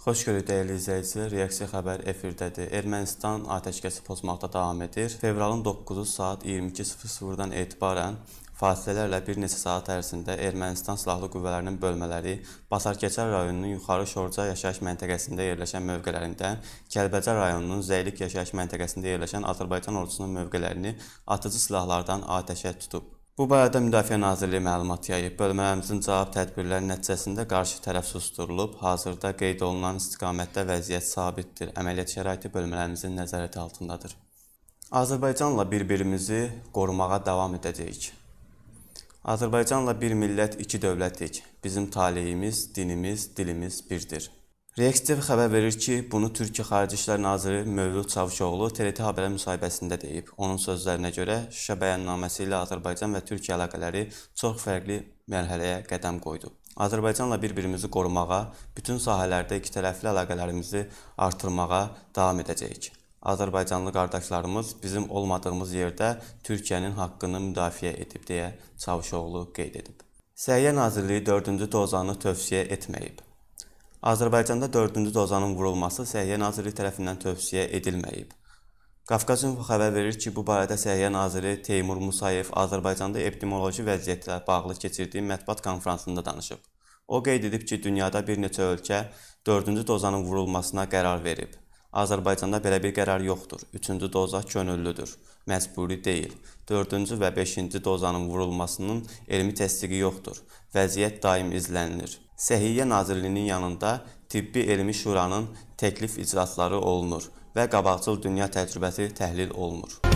Xoş gördük dəyərli izləyicilər. Reaksiya xəbər efirdədir. Ermənistan atəşkəsi pozmaqda davam edir. Fevralın 9-u saat 22:00-dan etibarən fasilələrlə bir neçə saat ərzində Ermənistan silahlı qüvvələrinin bölmələri Basarkeçər rayonunun Yuxarı Şorca yaşayış məntəqəsində yerləşən mövqelərindən Kəlbəcər rayonunun Zəylik yaşayış məntəqəsində yerləşən Azərbaycan ordusunun mövqelərini atıcı silahlardan atəşə tutub. Bu barədə Müdafiə Nazirliyi məlumat yayıb. Bölmələrimizin cavab tədbirləri nəticəsində qarşı tərəf susturulub. Hazırda qeyd olunan istiqamətdə vəziyyət sabitdir. Əməliyyat şəraiti bölmələrimizin nəzarəti altındadır. Azərbaycanla bir-birimizi qorumağa davam edəcəyik. Azərbaycanla bir millət, iki dövlətik. Bizim taleyimiz, dinimiz, dilimiz birdir. Reax TV xəbər verir ki, bunu Türkiyə Xarici İşlər Naziri Mövlüd Çavuşoğlu TRT Xəbərə müsahibəsində deyib. Onun sözlərinə görə Şuşa bəyannaməsi ilə Azərbaycan və Türkiyə əlaqələri çox fərqli mərhələyə qədəm qoydu. Azərbaycanla bir-birimizi qorumağa, bütün sahələrdə ikitərəfli əlaqələrimizi artırmağa davam edəcəyik. Azərbaycanlı qardaşlarımız bizim olmadığımız yerdə Türkiyənin haqqını müdafiə edib deyə Çavuşoğlu qeyd edib. Səhiyyə Nazirliyi 4-cü dozanı tövsiyə etməyib. Azərbaycanda dördüncü dozanın vurulması Səhiyyə Nazirliyi tərəfindən tövsiyə edilməyib. Qafqaz Info xəbər verir ki, bu barədə Səhiyyə Naziri Teymur Musayev Azərbaycanda epidemioloji vəziyyətlə bağlı keçirdiyi mətbuat konfransında danışıb. O qeyd edib ki, dünyada bir neçə ölkə dördüncü dozanın vurulmasına qərar verib. Azərbaycanda belə bir qərar yoxdur. Üçüncü doza könüllüdür, məcburi deyil. Dördüncü və beşinci dozanın vurulmasının elmi təsdiqi yoxdur. Vəziyyət daim izlənilir. Səhiyyə Nazirliyinin yanında Tibbi Elmi Şuranın təklif icraatları olunur və qabaqcıl dünya təcrübəsi təhlil olunur.